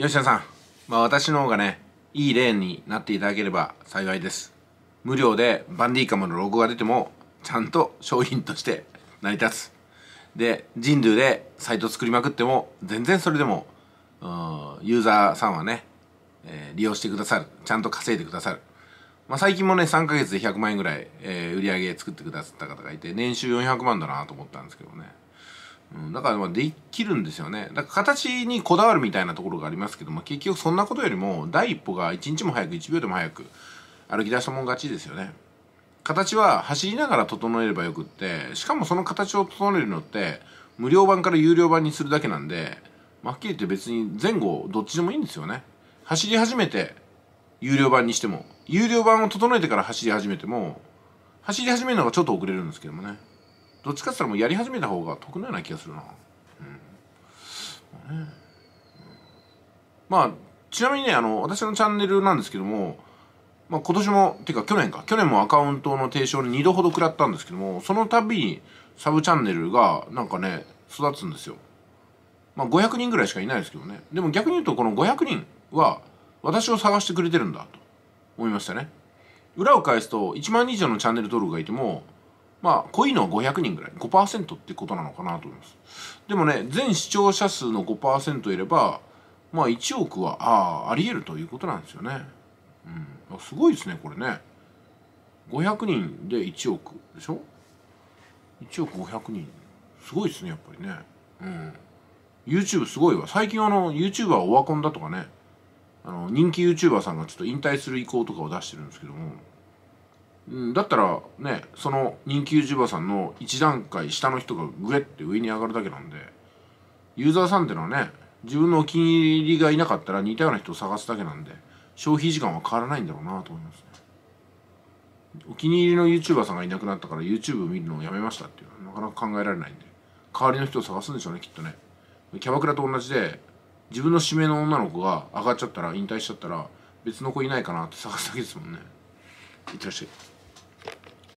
吉田さん、まあ、私の方がね、いい例になっていただければ幸いです。無料でバンディーカムのロゴが出ても、ちゃんと商品として成り立つ。で、人類でサイト作りまくっても、全然それでも、ユーザーさんはね、えー、利用してくださる。ちゃんと稼いでくださる。まあ、最近もね、3ヶ月で100万円ぐらい、えー、売り上げ作ってくださった方がいて、年収400万だなと思ったんですけどね。うん、だからまあできるんですよね。だから形にこだわるみたいなところがありますけども、結局そんなことよりも、第一歩が一日も早く、1秒でも早く歩き出したもん勝ちですよね。形は走りながら整えればよくって、しかもその形を整えるのって、無料版から有料版にするだけなんで、まあ、はっきり言って別に前後どっちでもいいんですよね。走り始めて、有料版にしても、有料版を整えてから走り始めても、走り始めるのがちょっと遅れるんですけどもね。どっちかって言ったらもうやり始めた方が得のような気がするな、うん、まあちなみにねあの私のチャンネルなんですけども、まあ、今年もていうか去年か去年もアカウントの提唱に2度ほど食らったんですけどもその度にサブチャンネルがなんかね育つんですよまあ500人ぐらいしかいないですけどねでも逆に言うとこの500人は私を探してくれてるんだと思いましたね裏を返すと1万人以上のチャンネル登録がいてもまあ、濃いのは500人ぐらい、5%ってことなのかなと思います。でもね、全視聴者数の5%いれば、まあ1億は、ああ、あり得るということなんですよね。うん。すごいですね、これね。500人で1億でしょ ?1 億500人。すごいですね、やっぱりね。うん。YouTube すごいわ。最近あの、YouTuber オワコンだとかね、あの、人気 YouTuber さんがちょっと引退する意向とかを出してるんですけども、だったらねその人気 YouTuber さんの1段階下の人がグエって上に上がるだけなんでユーザーさんってのはね自分のお気に入りがいなかったら似たような人を探すだけなんで消費時間は変わらないんだろうなと思いますねお気に入りの YouTuber さんがいなくなったから YouTube 見るのをやめましたっていうのはなかなか考えられないんで代わりの人を探すんでしょうねきっとねキャバクラと同じで自分の指名の女の子が上がっちゃったら引退しちゃったら別の子いないかなって探すだけですもんねいってらっしゃい